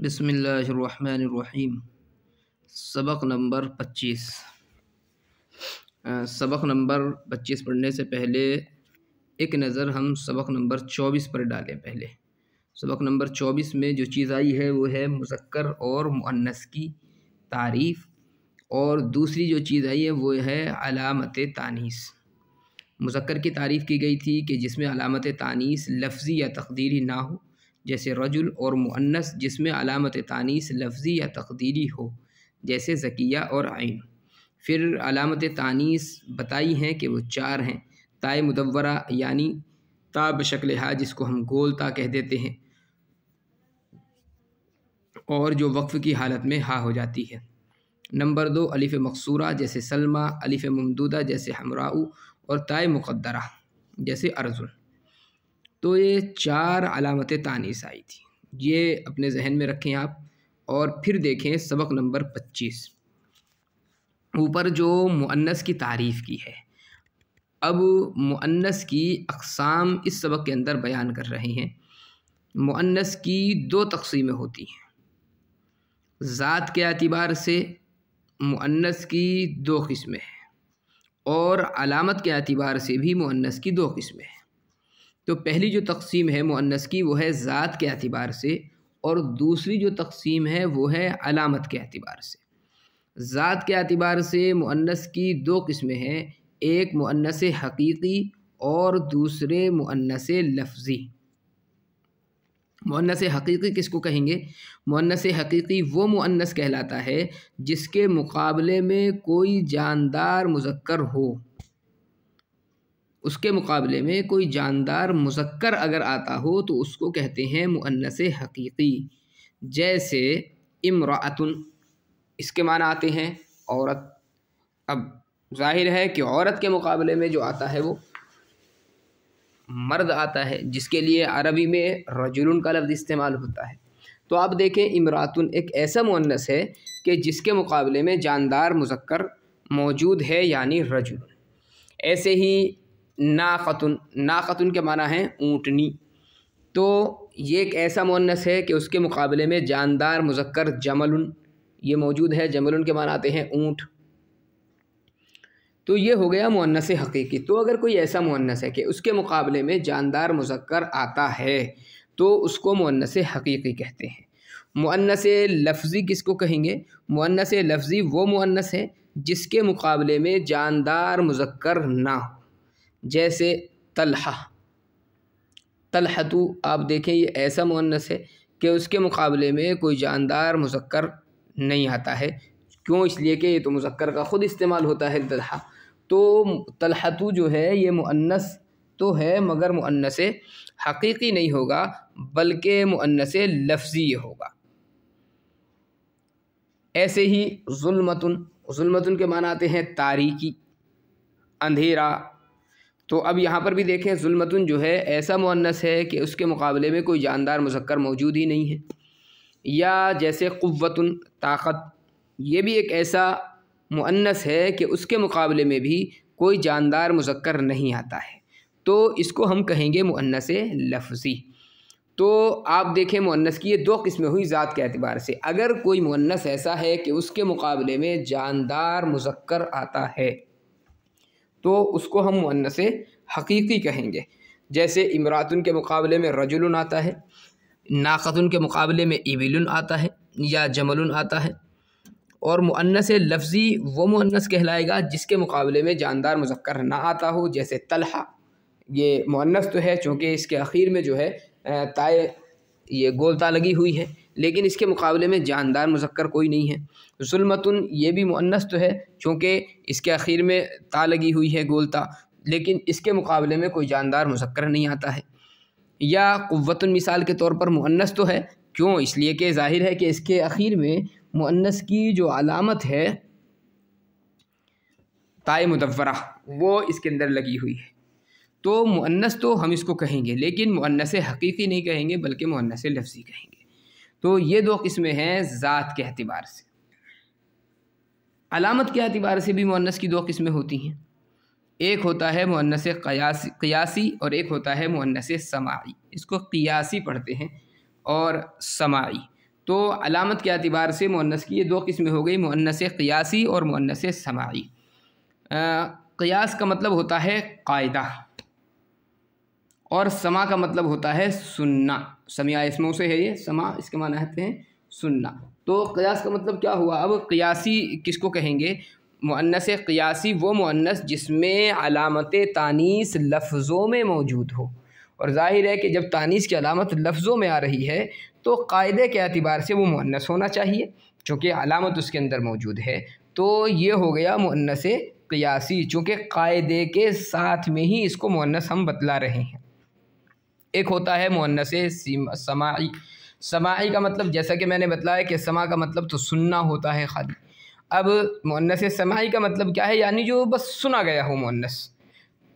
बसमीम सबक नंबर पच्चीस सबक नंबर पच्चीस पढ़ने से पहले एक नज़र हम सबक नंबर चौबीस पर डालें पहले सबक नंबर चौबीस में जो चीज़ आई है वो है मुजक्कर और मुन्नस की तारीफ़ और दूसरी जो चीज़ आई है वो है अलामत तानीस मुजक्कर की तारीफ़ की गई थी कि जिसमें अलामत तानीस लफ्ज़ी या तकदीरी ना हो जैसे रजुल और मुअन्नस जिसमें अलामत तानीस लफ्ज़ी या तकदीरी हो जैसे जकिया और आइन फिर अलामत तानीस बताई हैं कि वो चार हैं ताय मुदवरा यानी ताब शक्ल हा जिसको हम गोल ता कह देते हैं और जो वक्फ़ की हालत में हा हो जाती है नंबर दो अलिफ़ मकसूरा जैसे सलमा अलिफ़ ममदूदा जैसे हमराऊ और ताय मुकद्दरा जैसे अर्जुन तो ये चार अलामत तानीस आई थी ये अपने जहन में रखें आप और फिर देखें सबक नंबर पच्चीस ऊपर जो मुअन्नस की तारीफ़ की है अब मुअन्नस की अकसाम इस सबक के अंदर बयान कर रहे हैं मुअन्नस की दो तकसीमें होती हैं ज़ात के अतबार से मुअन्नस की दो किस्में हैं और अलामत के अतबार से भी मुअन्नस की दो किस्में हैं तो पहली जो तकसीम है मुअन्नस की वो है ज़ात के अतबार से और दूसरी जो तकसीम है वो है अलामत के अतबार से ज़ात के अतबार से मुनस की दो किस्में हैं एक मुनस हकीकी और दूसरे मुनस लफ्ज़ी मुनस हकीकी किसको कहेंगे मुनस हकीकी वो मुनस कहलाता है जिसके मुकाबले में कोई जानदार मुजक्र हो उसके मुकाबले में कोई जानदार मुजक्कर अगर आता हो तो उसको कहते हैं मुअन्नस हकीकी जैसे इमरातन इसके माना आते हैं औरत अब जाहिर है कि औरत के मुकाबले में जो आता है वो मर्द आता है जिसके लिए अरबी में रजुलन का लफ्ज़ इस्तेमाल होता है तो आप देखें इमरातन एक ऐसा मुअन्नस है कि जिसके मुकाबले में जानदार मुजक्कर मौजूद है यानी रजुल ऐसे ही ना नाखतुन के माना है ऊँटनी तो ये एक ऐसा मुनस है कि उसके मुकाबले में जानदार मुजक्कर जमल ये मौजूद है जमल के माना आते हैं ऊँट तो ये हो गया मुनस हकीकी तो अगर कोई ऐसा मुनस है कि उसके मुकाबले में जानदार मुजक्कर आता है तो उसको मुनस हकीकी कहते हैं मुनस लफ्ज़ी किसको कहेंगे मुनस लफ्ज़ी वो मुनस है जिसके मुकाबले में जानदार मुजक्र ना हो जैसे तलहा तलहतु तो आप देखें ये ऐसा मुन्नस है कि उसके मुकाबले में कोई जानदार मुजक्कर नहीं आता है क्यों इसलिए कि ये तो मुजक्कर का ख़ुद इस्तेमाल होता है तलहा तो तलहतु तो जो है ये मुन्नस तो है मगर मुन्नस हकीकी नहीं होगा बल्कि मुन्नस लफ्ज़ी होगा ऐसे ही जुलमतन जुलमतन के मान आते हैं तारीकी अंधेरा तो अब यहाँ पर भी देखें जुलमतुन जो है ऐसा मुअन्नस है कि उसके मुकाबले में कोई जानदार मुजक्कर मौजूद ही नहीं है या जैसे क़ुवतन ताकत ये भी एक ऐसा मुअन्नस है कि उसके मुकाबले में भी कोई जानदार मुजक्र नहीं आता है तो इसको हम कहेंगे मुअन्नस लफ्ज़ी तो आप देखें मुअन्नस की ये दो किस्में हुई ज़ात के अतबार से अगर कोई मुअन्नस ऐसा है कि उसके मुकाबले में जानदार मुजक्र आता है तो उसको हम मुन्नस हकीकी कहेंगे जैसे इमरातन के मुकाबले में रजुलन आता है नाकतन के मुकाबले में इबिलन आता है या जमलन आता है और मुन्नस लफ्ज़ी वो मुन्नस कहलाएगा जिसके मुकाबले में जानदार मुजक्र ना आता हो जैसे तलहा ये मुन्नस तो है चूँकि इसके अखीर में जो है ताए ये गोलता लगी हुई है लेकिन इसके मुकाबले में जानदार मुजक्कर कोई नहीं है जुलमतुन ये भी मुअन्नस तो है चूँकि इसके आखिर में ता लगी हुई है गोलता लेकिन इसके मुकाबले में कोई जानदार मुजक्कर नहीं आता है या क़वतन मिसाल के तौर पर मुअन्नस तो है क्यों इसलिए कि जाहिर है कि इसके आखिर में मुअन्नस की जो अलामत है ताय मुदवरा वो इसके अंदर लगी हुई है तो मुअन्नस तो हम इसको कहेंगे लेकिन मुअन्नस हकीकी नहीं कहेंगे बल्कि मुअन्नस लफ्ज़ी कहेंगे तो ये दो किस्में हैं ज़ात के अतबार से अलामत के अतबार से भी मुनस की दो किस्में होती हैं एक होता है मुनस क्यासी क्यासी और एक होता है मुनस समाई इसको क्यासी पढ़ते हैं और समाई तो अलामत के अतबार से मुनस की ये दो किस्में हो गई मुनस क्यासी और मुनस समाई क्यास का मतलब होता है कायदा और समा का मतलब होता है सुनना समिया इसमों से है ये समा इसके माना रहते हैं सुनना तो कयास का मतलब क्या हुआ अब कयासी किसको कहेंगे मुअन्नस क़ियासी वो मुअन्नस जिसमें अलामत तानीस लफ्ज़ों में मौजूद हो और ज़ाहिर है कि जब तानीस की अलामत लफ्ज़ों में आ रही है तो कायदे के अतबार से वो मुअन्नस होना चाहिए चूँकि अलामत उसके अंदर मौजूद है तो ये हो गया मुअन्नस कयासी चूँकि कायदे के साथ में ही इसको मुअन्नस हम बतला रहे हैं एक होता है मुन्नस समाई समाई का मतलब जैसा कि मैंने बताया कि समा का मतलब तो सुनना होता है खाली अब मुन्नस समाई का मतलब क्या है यानी जो बस सुना गया हो मुन्नस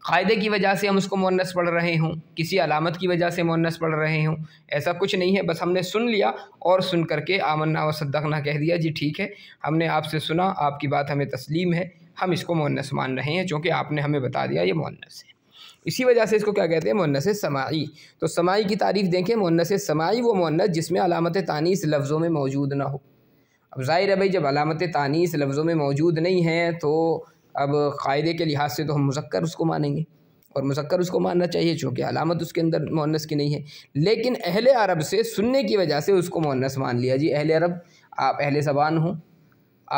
क़ायदे की वजह से हम उसको मुन्नस पढ़ रहे हों किसी अलामत की वजह से मुन्नस पढ़ रहे हों ऐसा कुछ नहीं है बस हमने सुन लिया और सुन करके आमन्ना व सद्दकना कह दिया जी ठीक है हमने आपसे सुना आपकी बात हमें तस्लीम है हम इसको मुन्नस मान रहे हैं चूँकि आपने हमें बता दिया ये मुन्नस है इसी वजह से इसको क्या कहते हैं मोनस समाई तो समाई की तारीफ़ देखें मोनस समाई वो मुन्नस जिसमें अलामत तानीस लफ्ज़ों में मौजूद ना हो अब ज़ाहिर है भाई जब अलामत तानीस लफ्ज़ों में मौजूद नहीं है तो अब क़ायदे के लिहाज से तो हम मुजक्र उसको मानेंगे और मुजक्र उसको मानना चाहिए चूँकि अलामत उसके अंदर मुनस की नहीं है लेकिन अहल अरब से सुनने की वजह से उसको मुनस मान लिया जी अहल अरब आप अहल ज़बान हों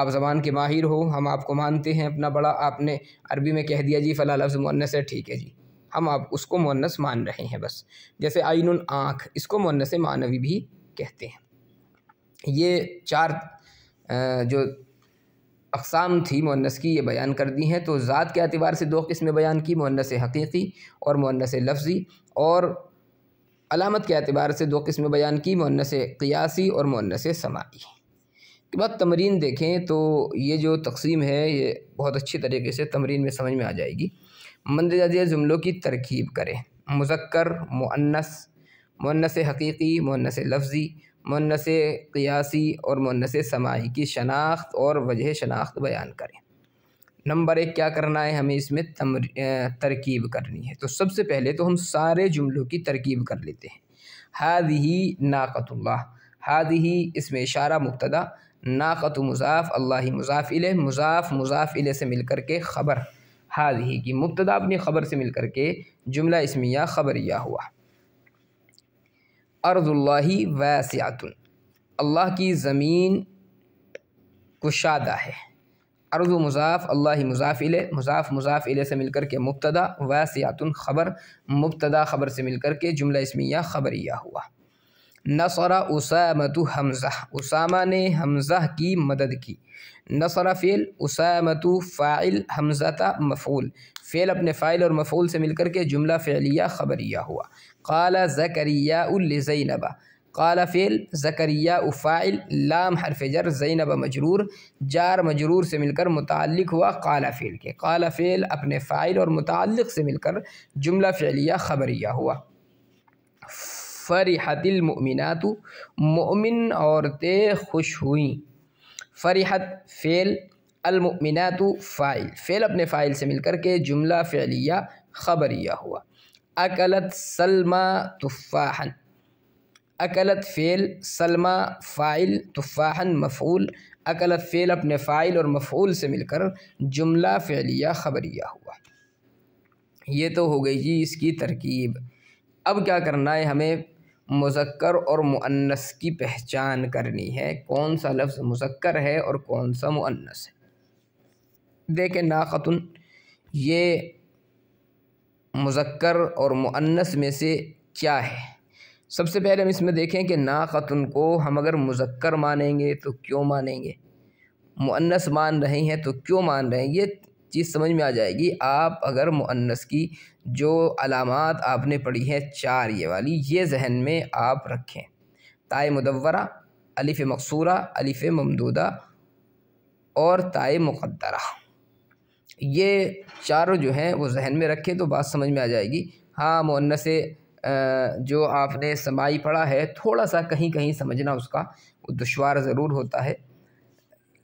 आप ज़बान के माहिर हो हम आपको मानते हैं अपना बड़ा आपने अरबी में कह दिया जी फ़ला लफ्ज़ मुनस है ठीक है जी हम आप उसको मोनस मान रहे हैं बस जैसे आइन आँख इसको मोनस मानवी भी कहते हैं ये चार जो अकसाम थी मोनस की ये बयान कर दी हैं तो ज़ात के अतबार से दो किस्में बयान की मोनस हकीकी और मोनस लफ्ज़ी और अलामत के अतबार से दो किस्में बयान की मोनस क्यासी और मोनस समाई के बाद तमरीन देखें तो ये जो तकसीम है ये बहुत अच्छी तरीके से तमरीन में समझ में आ जाएगी मंदरजा जुमलों की तरकीब करें मुजक्र मुन्नस मुन्नस हकीकी मुन्नस लफ्ज़ी मुन्नस क़ियासी और मुन्नस समाई की शनाख्त और वजह शनाख्त बयान करें नंबर एक क्या करना है हमें इसमें तमर तरकीब करनी है तो सबसे पहले तो हम सारे जुमलों की तरकीब कर लेते हैं हाद ही नाकतुल्ला हाद ही इसमें इशारा मुबतदा नाकत मुजाफ़ अल्लाह मुजाफ़ इले मुजाफ़ मुजाफ़ इले से मिल कर के ख़बर हाज ही की मुबतदा अपनी ख़बर से मिल कर के जुमला इसमिया ख़बरिया हुआ अर्जुल्ला वैसियातुन अल्लाह की ज़मीन कुशादा है अर्ज़ मुजाफ़ अल्लाह मुजाफिल मुजाफ मुजाफिल से मिलकर के मुबतदा वैसियातुन ख़बर मुबतदा ख़बर से मिलकर के जुमला इसमिया ख़बरिया हुआ नसरा उसामत हमज़ा उसामा ने हमज़ा की मदद की नसरा फ़ेल उसामतु फ़ाइल हमज़ता मफ़ूल फ़ेल अपने फ़ाइल और मफ़ूल से मिलकर के जुमला फ़ैलिया ख़बरिया हुआ काला ज़करिया उलज़ैनबा काला फ़ेल ज़करिया उफ़ाइल लाम हरफ जर ज़ैनब मजरूर जार मजरूर से मिलकर मुतल हुआ काला फ़ेल के काला फ़ेल अपने फ़ाइल और मुतल से मिलकर जुमला फ़ैलिया ख़बरिया हुआ फ़रहतिलमिनत मोमिन औरतें खुश हुईं फ़रीहत फ़ेल अलमिनातु फ़ाइल फ़ेल अपने फ़ाइल से मिलकर के जुमला फ़ैलिया ख़बरिया हुआ अकलत सलमा तुफ़ाहन अकलत फ़ेल सलमा फ़ाइल तुफ़ाहन मफ़ूल अकलत फ़ेल अपने फ़ाइल और मफ़ूल से मिलकर जुमला फ़ैलिया ख़बरिया हुआ ये तो हो गई जी इसकी तरकीब अब क्या करना है हमें मुजक्कर और मुअन्नस की पहचान करनी है कौन सा लफ्ज़ मुजक्कर है और कौन सा मुअन्नस है देखें नाखतुन ये मुजक्कर और मुअन्नस में से क्या है सबसे पहले हम इसमें देखें कि ना को हम अगर मुजक्कर मानेंगे तो क्यों मानेंगे मुअन्नस मान रहे हैं तो क्यों मान रहे हैं ये चीज़ समझ में आ जाएगी आप अगर मुन्नस की जो अलामत आपने पढ़ी हैं चार ये वाली ये जहन में आप रखें ताए मुदवरा अलिफ़ मकसूरा अलिफ़ ममदूदा और ताए मुकद्दरा ये चारों जो हैं वो जहन में रखें तो बात समझ में आ जाएगी हाँ मुन्नस जो आपने समाई पढ़ा है थोड़ा सा कहीं कहीं समझना उसका वो दुशवार ज़रूर होता है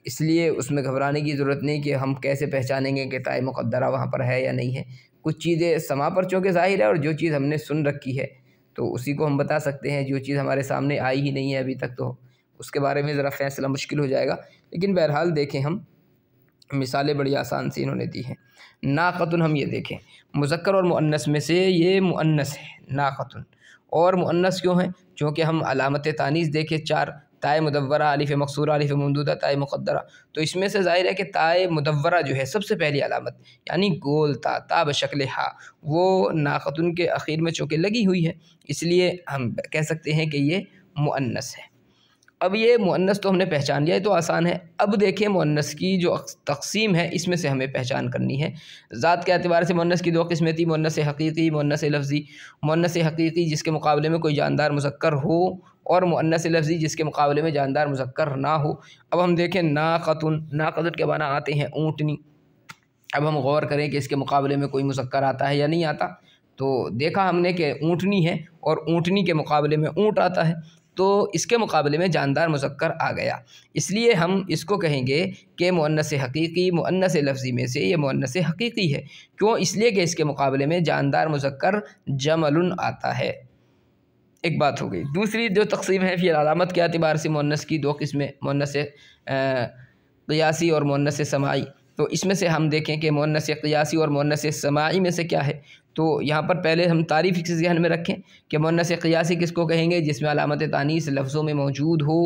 इसलिए उसमें घबराने की ज़रूरत नहीं कि हम कैसे पहचानेंगे कि ताय मुकद्दरा वहाँ पर है या नहीं है कुछ चीज़ें समा पर चौके ज़ाहिर है और जो चीज़ हमने सुन रखी है तो उसी को हम बता सकते हैं जो चीज़ हमारे सामने आई ही नहीं है अभी तक तो उसके बारे में ज़रा फ़ैसला मुश्किल हो जाएगा लेकिन बहरहाल देखें हम मिसालें बड़ी आसान सी इन्होंने दी हैं नाखतुन हम ये देखें मुजक्र और मुन्नस में से ये मुन्नस है नाखतुन और मुन्नस क्यों हैं चूँकि हम अलामत तानीस देखे चार ताय मुदवरा आलिफ मकसूर आलिफ ममदूदा ताय मुकदरा तो इसमें से ज़ाहिर है कि ताय मुदवरा जो है सबसे पहली अलामत यानी गोल ता ताब शक्ल हा वो नाखतुन के अखीर में चौके लगी हुई है इसलिए हम कह सकते हैं कि ये मुअन्नस है अब ये मुनस तो हमने पहचान लिया है तो आसान है अब देखें मुअन्नस की जो तकसीम है इसमें से हमें पहचान करनी है ज़ात के अतबार से मुनस की दो किस्में थी मुनस हकीकी मुअन्नस लफ्ज़ी मुअन्नस हकीकी जिसके मुकाबले में कोई जानदार मुजक्र हो और मुअन्नस लफ्ज़ी जिसके मुकाबले में जानदार मुजक्र ना हो अब हम देखें ना खतुन ना खतुन के बना आते हैं ऊँटनी अब हम गौर करें कि इसके मुकाबले में कोई मुजक्र आता है या नहीं आता तो देखा हमने कि ऊँटनी है और ऊँटनी के मुकाबले में ऊँट आता है तो इसके मुकाबले में जानदार मुजक्कर आ गया इसलिए हम इसको कहेंगे कि मुन्नस हकीकी मुन्नस लफ्ज़ी में से ये मुन्नस हकीकी है क्यों इसलिए कि इसके मुकाबले में जानदार मुजक्कर जमल आता है एक बात हो गई दूसरी जो तकसीम है फिर अलामत के अतबार से मुन्नस की दो किस्में मुन्नस क्यासी और मुन्नस समाई तो इसमें से हम देखें कि मुन्नस क्यासी और मुन्नस समाई में से क्या है तो यहाँ पर पहले हम तारीफ़ इस जहन में रखें कि मुन्नस क़ियासी किसको कहेंगे जिसमें अलामत तानीस लफ्ज़ों में मौजूद हो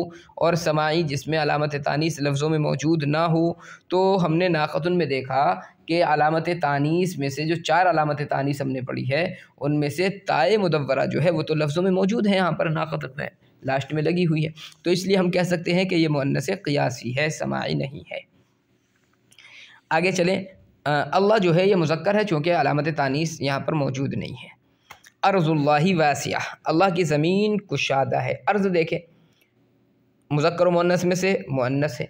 और समाई जिसमें अलामत तानीस लफ्ज़ों में मौजूद ना हो तो हमने नाखतुन में देखा कि अलामत तानीस में से जो चार अलामत तानीस हमने पढ़ी है उनमें से ताय मुदवरा जो है वो तो लफ्ज़ों में मौजूद है यहाँ पर नाखतुन में लास्ट में लगी हुई है तो इसलिए हम कह सकते हैं कि ये मुन्नस क़ियासी है समाई नहीं है आगे चलें अल्लाह जो है ये मुजक्र है चूँकि अलामत तानीस यहाँ पर मौजूद नहीं है अर्ज़ुल्ला वासिया अल्लाह की ज़मीन कुशादा है अर्ज़ देखें मुजक्र मुन्नस में से मुन्नस है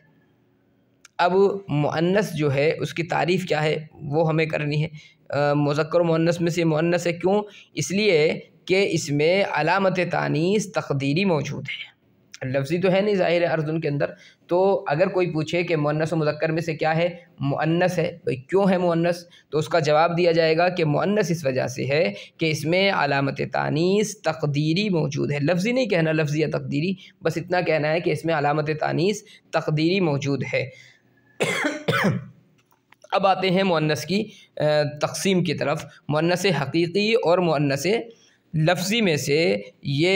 अब मुन्नस जो है उसकी तारीफ़ क्या है वो हमें करनी है मुजक्र मुन्नस में से मुन्नस है क्यों इसलिए कि इसमें अलामत तानीस तकदीरी मौजूद है लफ्ज़ी तो है नहीं ज़ाहिर है अर्जुन के अंदर तो अगर कोई पूछे कि मुन्नस मुजक्कर में से क्या है मुन्नस है भाई क्यों है मुन्नस तो उसका जवाब दिया जाएगा कि मुन्नस इस वजह से है कि इसमें अलामत तानीस तकदीरी मौजूद है लफ्ज़ी नहीं कहना लफ्ज़ी या तकदीरी बस इतना कहना है कि इसमें अलामत तानीस तकदीरी मौजूद है अब आते हैं मुन्नस की तकसीम की तरफ मुन्नस हकीकी और मुन्नस लफ्ज़ी में से ये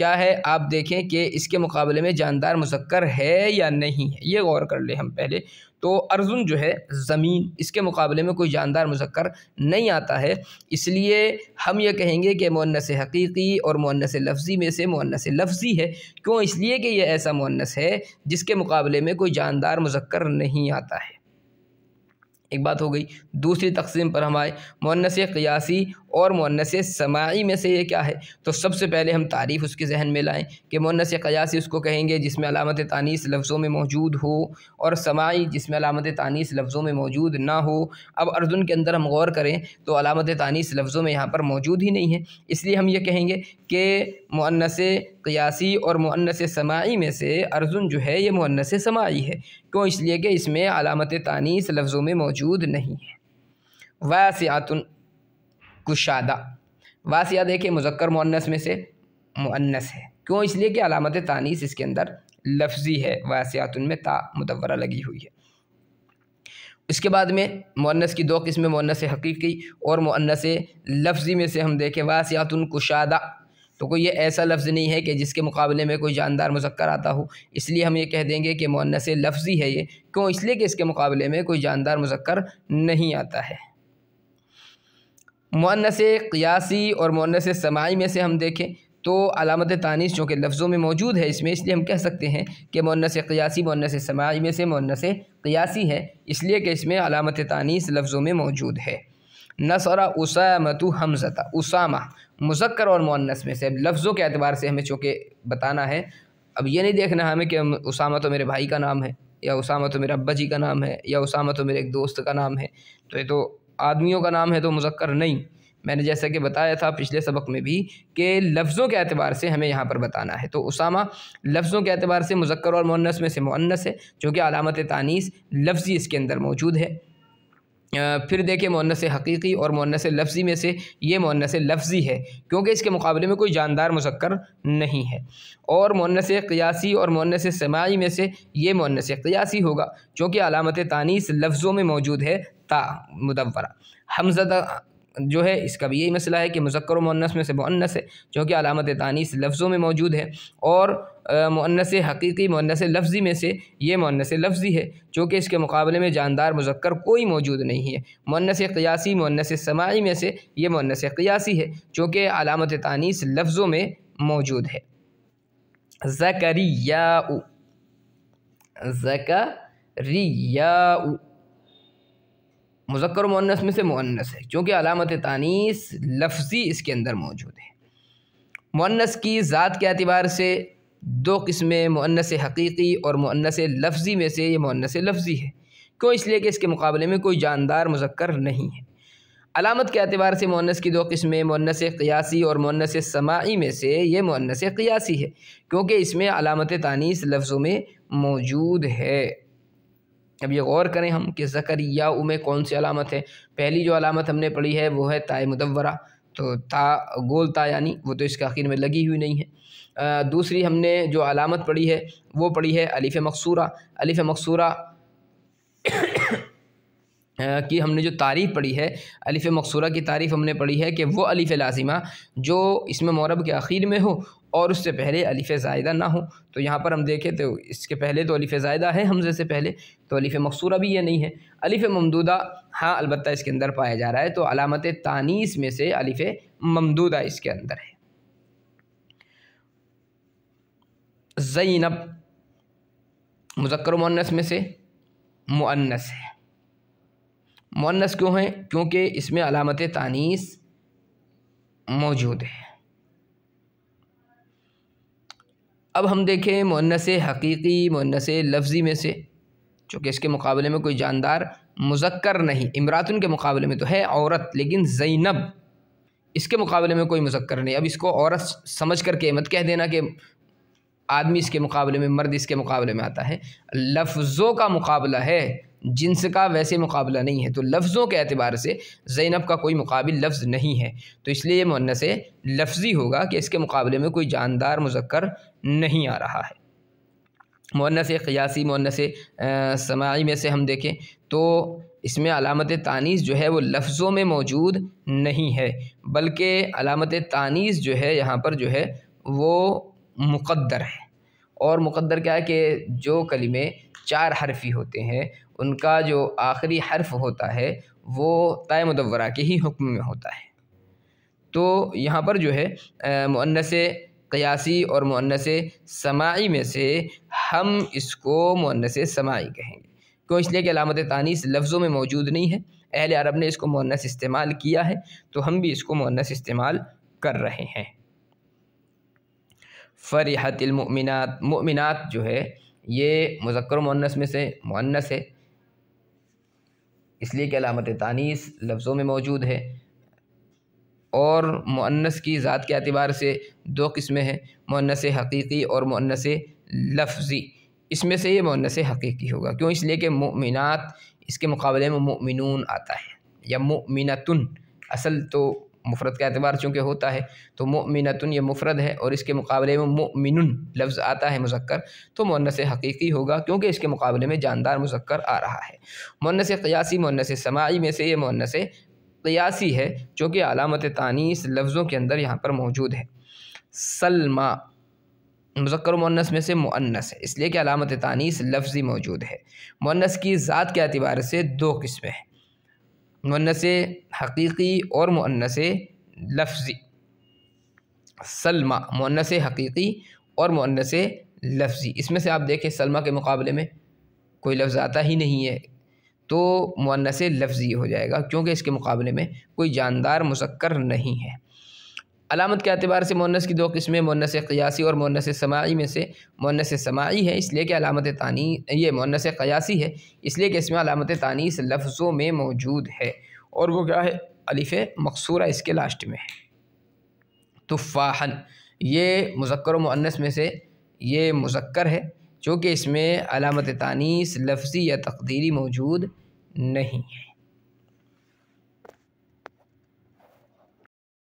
क्या है आप देखें कि इसके मुकाबले में जानदार मुसक्कर है या नहीं है ये गौर कर ले हम पहले तो अर्जुन जो है ज़मीन इसके मुकाबले में कोई जानदार मुसक्कर नहीं आता है इसलिए हम ये कहेंगे कि मुनस हकीकी और मुनस लफ्ज़ी में से मुनस लफ्ज़ी है क्यों इसलिए कि यह ऐसा मुनस है जिसके मुकाबले में कोई जानदार मुसक्कर नहीं आता है एक बात हो गई दूसरी तकसीम पर हम आए मुनस क़ियासी और मुन्नस समाई में से ये क्या है तो सबसे पहले हम तारीफ़ उसके जहन में लाएँ कि मुन्नस क़यासी उसको कहेंगे जिसमें अलामत तानीस लफ्ज़ों में मौजूद हो और समाई जिसमें अलामत तानीस लफ्ज़ों में मौजूद ना हो अब अर्जुन के अंदर हम गौर करें तो अलामत तानीस लफ्ज़ों में यहाँ पर मौजूद ही नहीं है इसलिए हम ये कहेंगे कि मुन्नस क़यासी और मुन्नस समाई में से अर्जुन जो है ये मुन्नस समाई है क्यों इसलिए कि इसमें अलामत तानीस लफ्ज़ों में मौजूद नहीं है वासियातन कुशादा वास याद है कि मुजक्कर मुन्नस में से मुन्नस है क्यों इसलिए कि अलामत तानीस इसके अंदर लफ्जी है वासियातन में ता मुदवरा लगी हुई है इसके बाद में मुन्नस की दो किस्में मुन्नस हकीकी और मुन्नस लफ्ज़ी में से हम देखें वासियातन कुशादा तो कोई ये ऐसा लफ्ज़ नहीं है कि जिसके मुकाबले में कोई जानदार मुजक्कर आता हो इसलिए हम ये कह देंगे कि मुन्नस लफ्ज़ी है ये क्यों इसलिए कि इसके मुकाबले में कोई जानदार मुजक्कर नहीं आता है मुनस क़ियासी और मुनस समाई में से हम देखें तो अलामत तानीस चूँकि लफ्ज़ों में मौजूद है इसमें इसलिए हम कह सकते हैं कि मुनस क़ियासी मुनस समाई में से मुनस क़ियासी है इसलिए कि इसमें अलामत तानीस लफ्ज़ों में मौजूद है नसरा उसामत हमजता उसामा मुजक्र और मुनस में से लफ्ज़ों के अतबार से हमें चूँकि बताना है अब ये नहीं देखना हमें कि उसामा तो मेरे भाई का नाम है या उसामा तो मेरे अब्बा जी का नाम है या उसामा तो मेरे एक दोस्त का नाम है तो ये तो आदमियों का नाम है तो मुजक्र नहीं मैंने जैसा कि बताया था पिछले सबक में भी कि लफ्ज़ों के अतबार से हमें यहाँ पर बताना है तो उसामा लफ्ज़ों के अतबार से मुजक्र और मुन्नस में से मुन्नस है जो कि अलामत तानीस लफ्ज़ी इसके अंदर मौजूद है फिर देखें मुनस हकीकी और मुनस लफ्ज़ी में से ये मुनस लफ्ज़ी है क्योंकि इसके मुकाबले में कोई जानदार मुसक्र नहीं है और मुनस क्यासी और मुनस समाई में से ये मुनस क्यासी होगा चूँकि अलामत तानीस लफ्ज़ों में मौजूद है ता मुदवरा हमजदा जो है इसका भी यही मसला है कि मुजक्र मुनस में से मुनस है जो अलामत तानीस लफ्ज़ों में मौजूद है और मुनस हकीकी मुनस लफ्ज़ी में से ये मुनस लफ्ज़ी है चूँकि इसके मुकाबले में जानदार मुजक्कर कोई मौजूद नहीं है मुनस क्यासी मुनस समाई में से ये मुनस क्यासी है चूँकि अलामत तानीस लफ्ज़ों में मौजूद है ज़करिया जकरियाउ मुजक्र मुनस में से मुनस है चूँकि अलामत तानीस लफ्ज़ी इसके अंदर मौजूद है मुनस की ज़ात के अतबार से दो किस्में मुअन्नस हकीकी और मुअन्नस लफ्ज़ी में से ये मुअन्नस लफ्ज़ी है क्यों इसलिए कि इसके मुकाबले में कोई जानदार मुजक्र नहीं है अलामत के अतबार से मुअन्नस की दो किस्में मुअन्नस क़ियासी और मुअन्नस समाई में से ये मुअन्नस क़ियासी है क्योंकि इसमें अलामत तानीस लफ्ज़ों में मौजूद है अब ये गौर करें हम कि जकरिया में कौन सी अलामत है पहली जो अलामत हमने पढ़ी है वो है ताय मुदवरा तो ता गोल ता यानी वो तो इसके आखिर में लगी हुई नहीं है दूसरी हमने जो अलामत पढ़ी है वो पढ़ी है अलीफ मकसूरा अलीफ मकसूरा की हमने जो तारीफ़ पढ़ी है अलीफ मकसूरा की तारीफ़ हमने पढ़ी है कि वो अलीफ़ लाजिमा जो इसमें मौरब के आखिर में हो और उससे पहले अलीफ ज़ायदा ना हो तो यहाँ पर हम देखें तो इसके पहले तो अलीफ ज़ायदा है हमजे से पहले तो अलिफ मकसूरा भी ये नहीं है अलिफ ममदूदा हाँ अलबत् इसके अंदर पाया जा रहा है तो अलामत तानीस में से अलिफ ममदूदा इसके अंदर है ज़ैनब मुजक्र मुन्नस में से मुन्नस है मुन्नस क्यों है क्योंकि इसमें अलामत तानीस मौजूद है अब हम देखें मुन्नस हकीकी मुन्नस लफ्ज़ी में से चूँकि इसके मुकाबले में कोई जानदार मुजक्कर नहीं इमरातन के मुकाबले में तो है औरत लेकिन जैनब इसके मुकाबले में कोई मुजक्कर नहीं अब इसको औरत समझ करके मत कह देना कि आदमी इसके मुकाबले में मर्द इसके मुकाबले में आता है लफ्ज़ों का मुकाबला है जिन्स का वैसे मुकाबला नहीं है तो लफ्ज़ों के अतबार से जैनब का कोई मुकाबिल लफ्ज़ नहीं है तो इसलिए ये से लफ्ज़ी होगा कि इसके मुकाबले में कोई जानदार मुजक्र नहीं आ रहा है मोनस क़यासी मुन्नस समाई में से हम देखें तो इसमें अलामत तानीस जो है वो लफ्ज़ों में मौजूद नहीं है बल्कि अलामत तानीस जो है यहाँ पर जो है वो मुक़द्दर है और मुक़द्दर क्या है कि जो कलिमे चार हरफी होते हैं उनका जो आखिरी हर्फ होता है वो तय मुदवरा के ही हुक्म में होता है तो यहाँ पर जो है मुन्नस क़यासी और मुन्नस समाई में से हम इसको मुन्नस समाई कहेंगे क्यों इसलिए कि अलामत तानीस लफ्ज़ों में मौजूद नहीं है अहल अरब ने इसको मुन्नस इस्तेमाल किया है तो हम भी इसको मुन्नस इस्तेमाल कर रहे हैं फ़रहतमिनत ममिनत जो है ये मुजक्र मुनस में से मुन्नस है इसलिए कि अलामत तानीस लफ्ज़ों में मौजूद है और मुअन्नस की ज़ात के अतबार से दो किस्में हैं मुअन्नस हकीकी और मुअन्नस लफ्ज़ी इसमें से ये मुअन्नस हकीकी होगा क्यों इसलिए कि मुमिनात इसके मुकाबले में मुमिनून आता है या मुमिनतुन असल तो मुफरत का अतबार चूँकि होता है तो मुमिनतुन ये मुफरत है और इसके मुकाबले में मुमिन लफ्ज़ आता है मुजक्कर तो मुन्नस हकीकी होगा क्योंकि इसके मुकाबले में जानदार मुजक्कर आ रहा है मुन्नस क्यासी मुन्नस समाई में से ये मुन्नस क़यासी है जो कि अलामत तानीस लफ्ज़ों के अंदर यहाँ पर मौजूद है सलमा मुजक्र मुनस में से मुनस है इसलिए कि अलामत तानीस लफ्ज़ी मौजूद है मुनस की ज़ात के अतबार से दो किस्में हैं मुनस हकीकी और मुनस लफ्ज़ी सलमा मुनस हकीकी और मुनस लफ्ज़ी इसमें से आप देखें सलमा के मुकाबले में कोई लफ्ज़ आता ही नहीं है तो मुनस लफ्ज़ी हो जाएगा क्योंकि इसके मुकाबले में कोई जानदार मुसक्र नहीं है अलामत के अतबार से मुनस की दो किस्में मुनस क्यासी और मुनस समाई में से मुनस समाई है इसलिए कि अलामत तानी ये मुनस क़यासी है इसलिए कि इसमें अलामत तानीस लफ्ज़ों में मौजूद है और वो क्या है अलिफ़ मकसूरा इसके लास्ट में है तो फ़ाहन ये मुजक्र मुनस में से ये मुजक्र है चूँकि इसमें अलामत तानीस लफ्ज़ी या तकदीरी मौजूद नहीं है